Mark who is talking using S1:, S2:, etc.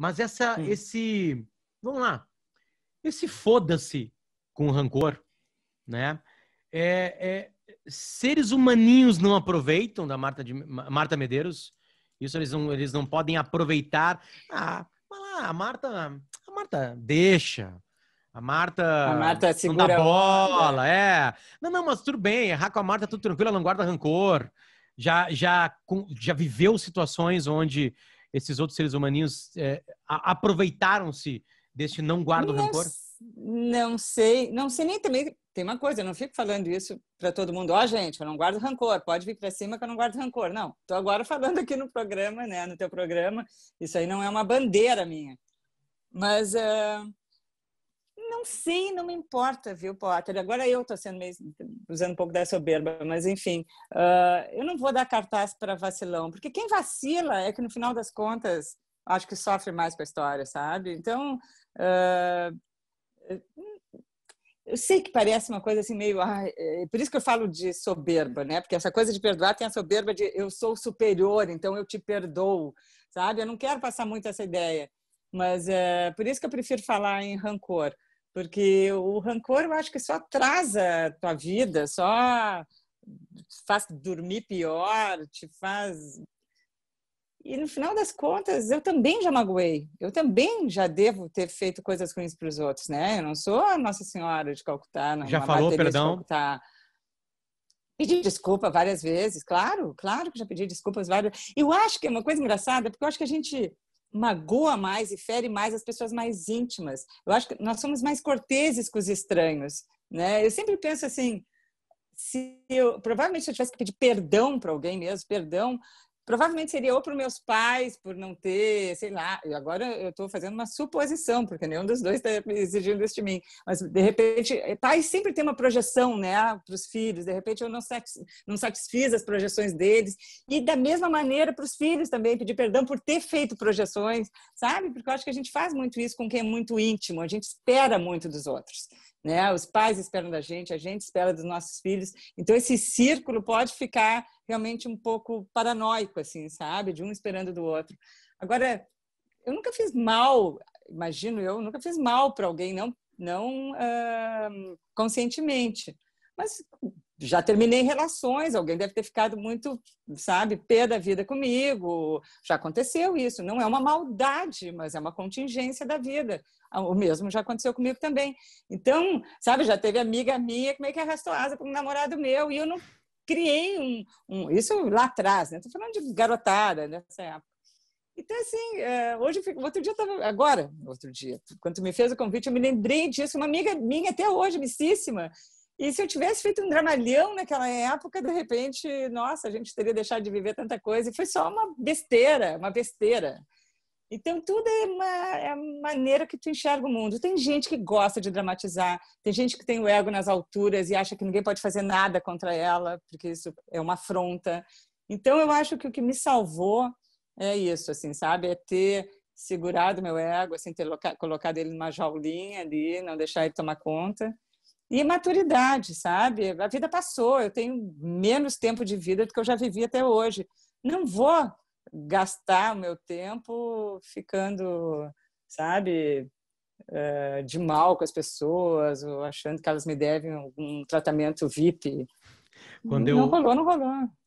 S1: Mas essa, Sim. Hum. esse, vamos lá, esse foda-se com rancor, né? É, é, seres humaninhos não aproveitam da Marta, de, Marta Medeiros. Isso eles não, eles não podem aproveitar. Ah, lá, a Marta, a Marta deixa. A Marta, a Marta segura não dá bola, é. Não, não, mas tudo bem, errar com a Marta é tudo tranquilo, ela não guarda rancor. Já já já viveu situações onde esses outros seres humaninhos é, aproveitaram-se deste não guardo rancor?
S2: Não sei, não sei nem também. Tem uma coisa, eu não fico falando isso para todo mundo. Ó, oh, gente, eu não guardo rancor. Pode vir para cima que eu não guardo rancor. Não, Estou agora falando aqui no programa, né, no teu programa. Isso aí não é uma bandeira minha. Mas uh, não sei, não me importa, viu, Potter? Agora eu estou sendo meio, usando um pouco da soberba, mas enfim, uh, eu não vou dar cartaz para vacilão, porque quem vacila é que no final das contas acho que sofre mais com a história, sabe? Então, uh, eu sei que parece uma coisa assim meio. Ah, é por isso que eu falo de soberba, né? Porque essa coisa de perdoar tem a soberba de eu sou superior, então eu te perdoo, sabe? Eu não quero passar muito essa ideia, mas é por isso que eu prefiro falar em rancor. Porque o rancor eu acho que só atrasa a tua vida, só faz dormir pior, te faz. E no final das contas, eu também já magoei. Eu também já devo ter feito coisas ruins para os outros, né? Eu não sou a Nossa Senhora de Calcutá, não. Já falou, perdão. Pedi desculpa várias vezes, claro, claro que já pedi desculpas várias. Eu acho que é uma coisa engraçada, porque eu acho que a gente magoa mais e fere mais as pessoas mais íntimas. Eu acho que nós somos mais corteses com os estranhos, né? Eu sempre penso assim, se eu provavelmente se eu tivesse que pedir perdão para alguém mesmo, perdão, Provavelmente seria ou para meus pais, por não ter, sei lá. E agora eu estou fazendo uma suposição, porque nenhum dos dois está exigindo isso de mim. Mas, de repente, eh, pais sempre tem uma projeção né, ah, para os filhos. De repente, eu não, satis, não satisfiz as projeções deles. E, da mesma maneira, para os filhos também, pedir perdão por ter feito projeções, sabe? Porque eu acho que a gente faz muito isso com quem é muito íntimo. A gente espera muito dos outros né? Os pais esperam da gente, a gente espera dos nossos filhos. Então esse círculo pode ficar realmente um pouco paranoico, assim, sabe? De um esperando do outro. Agora, eu nunca fiz mal, imagino eu, nunca fiz mal para alguém, não, não uh, conscientemente. Mas já terminei relações, alguém deve ter ficado muito, sabe, pé da vida comigo. Já aconteceu isso, não é uma maldade, mas é uma contingência da vida. Ah, o mesmo já aconteceu comigo também. Então, sabe, já teve amiga minha é que meio é que arrastou asa para um namorado meu e eu não criei um, um isso lá atrás, né? Estou falando de garotada nessa época. Então, assim, é, hoje, outro dia, estava agora, outro dia, quando me fez o convite, eu me lembrei disso. Uma amiga minha, até hoje, amicíssima, e se eu tivesse feito um dramalhão naquela época, de repente, nossa, a gente teria deixado de viver tanta coisa. E foi só uma besteira, uma besteira. Então, tudo é uma, é maneira que tu enxerga o mundo. Tem gente que gosta de dramatizar, tem gente que tem o ego nas alturas e acha que ninguém pode fazer nada contra ela, porque isso é uma afronta. Então, eu acho que o que me salvou é isso, assim, sabe? É ter segurado meu ego, assim, ter colocado ele numa jaulinha ali, não deixar ele tomar conta. E maturidade, sabe? A vida passou, eu tenho menos tempo de vida do que eu já vivi até hoje. Não vou gastar o meu tempo ficando, sabe, eh, de mal com as pessoas, ou achando que elas me devem um tratamento VIP.
S1: Quando não eu... rolou,
S2: não rolou.